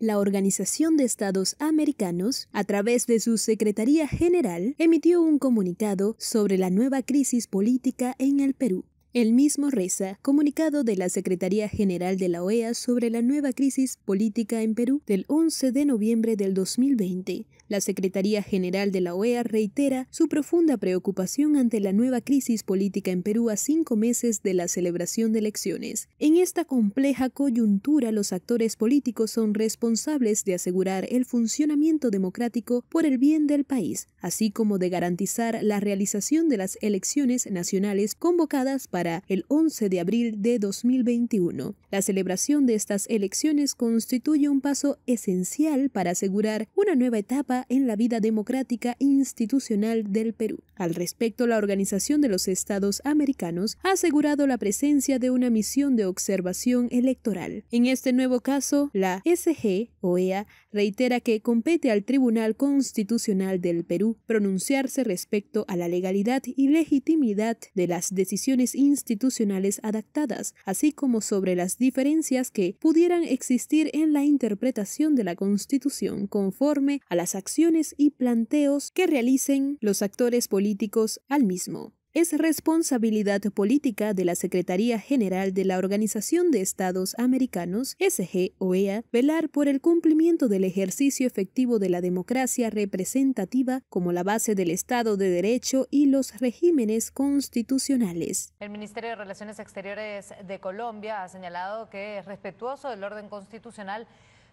La Organización de Estados Americanos, a través de su Secretaría General, emitió un comunicado sobre la nueva crisis política en el Perú. El mismo reza comunicado de la Secretaría General de la OEA sobre la nueva crisis política en Perú del 11 de noviembre del 2020. La Secretaría General de la OEA reitera su profunda preocupación ante la nueva crisis política en Perú a cinco meses de la celebración de elecciones. En esta compleja coyuntura, los actores políticos son responsables de asegurar el funcionamiento democrático por el bien del país, así como de garantizar la realización de las elecciones nacionales convocadas para para el 11 de abril de 2021. La celebración de estas elecciones constituye un paso esencial para asegurar una nueva etapa en la vida democrática institucional del Perú. Al respecto, la Organización de los Estados Americanos ha asegurado la presencia de una misión de observación electoral. En este nuevo caso, la SG, OEA, reitera que compete al Tribunal Constitucional del Perú pronunciarse respecto a la legalidad y legitimidad de las decisiones institucionales adaptadas, así como sobre las diferencias que pudieran existir en la interpretación de la Constitución conforme a las acciones y planteos que realicen los actores políticos al mismo es responsabilidad política de la Secretaría General de la Organización de Estados Americanos, SGOEA, velar por el cumplimiento del ejercicio efectivo de la democracia representativa como la base del Estado de Derecho y los regímenes constitucionales. El Ministerio de Relaciones Exteriores de Colombia ha señalado que es respetuoso del orden constitucional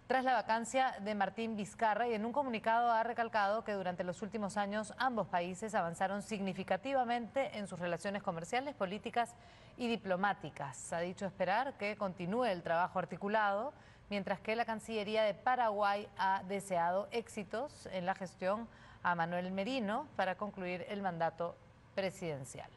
tras la vacancia de Martín Vizcarra y en un comunicado ha recalcado que durante los últimos años ambos países avanzaron significativamente en sus relaciones comerciales, políticas y diplomáticas. Ha dicho esperar que continúe el trabajo articulado, mientras que la Cancillería de Paraguay ha deseado éxitos en la gestión a Manuel Merino para concluir el mandato presidencial.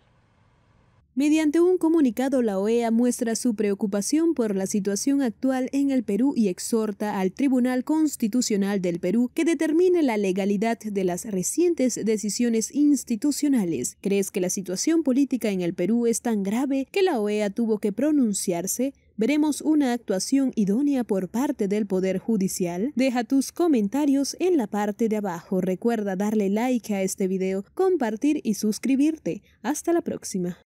Mediante un comunicado, la OEA muestra su preocupación por la situación actual en el Perú y exhorta al Tribunal Constitucional del Perú que determine la legalidad de las recientes decisiones institucionales. ¿Crees que la situación política en el Perú es tan grave que la OEA tuvo que pronunciarse? ¿Veremos una actuación idónea por parte del Poder Judicial? Deja tus comentarios en la parte de abajo. Recuerda darle like a este video, compartir y suscribirte. Hasta la próxima.